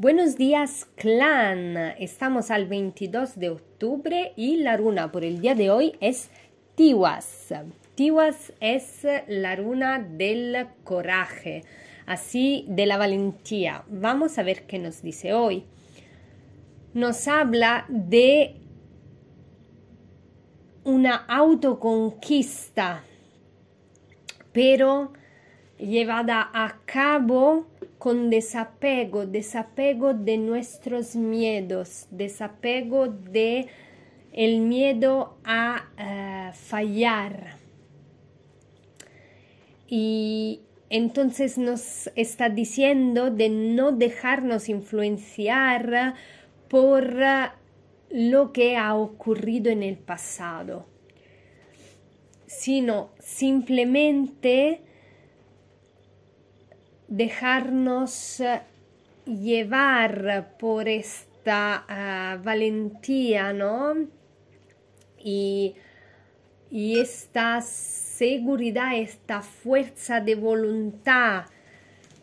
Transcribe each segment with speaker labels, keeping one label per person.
Speaker 1: Buenos días, clan. Estamos al 22 de octubre y la runa por el día de hoy es Tiwas. Tiwas es la runa del coraje, así de la valentía. Vamos a ver qué nos dice hoy. Nos habla de una autoconquista, pero llevada a cabo con desapego, desapego de nuestros miedos, desapego de el miedo a eh, fallar. Y entonces nos está diciendo de no dejarnos influenciar por eh, lo que ha ocurrido en el pasado, sino simplemente dejarnos eh, llevar por esta ah, valentía, Y, esta seguridad, esta fuerza de voluntad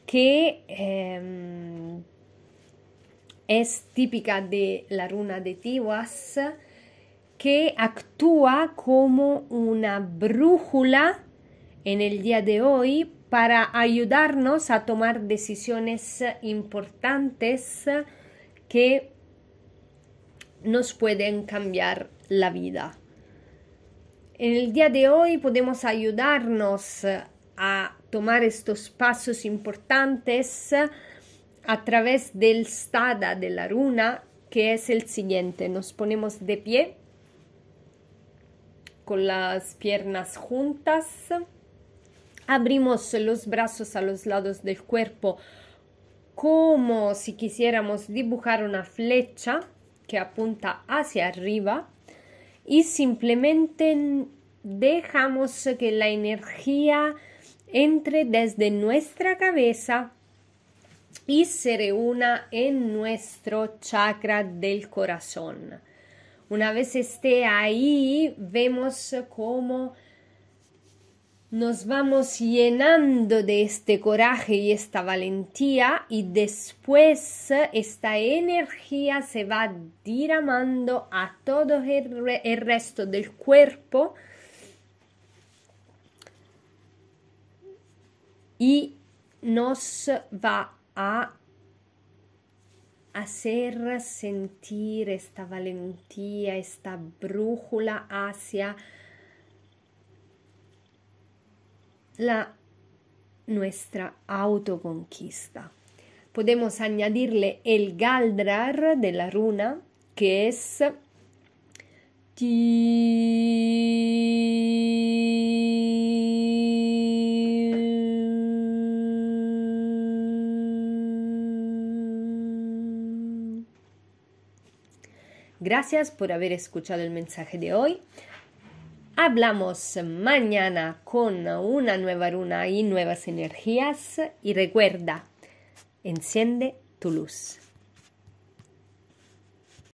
Speaker 1: que em, es típica de la runa de Tiwas, que actúa como una brújula en el día de hoy para ayudarnos a tomar decisiones importantes que nos pueden cambiar la vida. En el día de hoy podemos ayudarnos a tomar estos pasos importantes a través del stada de la runa, que es el siguiente. Nos ponemos de pie con las piernas juntas Abrimos los brazos a los lados del cuerpo como si quisiéramos dibujar una flecha que apunta hacia arriba y simplemente dejamos que la energía entre desde nuestra cabeza y se reúna en nuestro chakra del corazón. Una vez esté ahí, vemos cómo nos vamos llenando de este coraje y esta valentía y después esta energía se va diramando a todo el, resto del cuerpo y nos va a hacer sentir esta valentía, esta brújula hacia la nuestra autoconquista. Podemos añadirle el Galdrar de la runa, que es Gracias por haber escuchado el mensaje de hoy. Hablamos mañana con una nueva luna y nuevas energías y recuerda, enciende tu luz.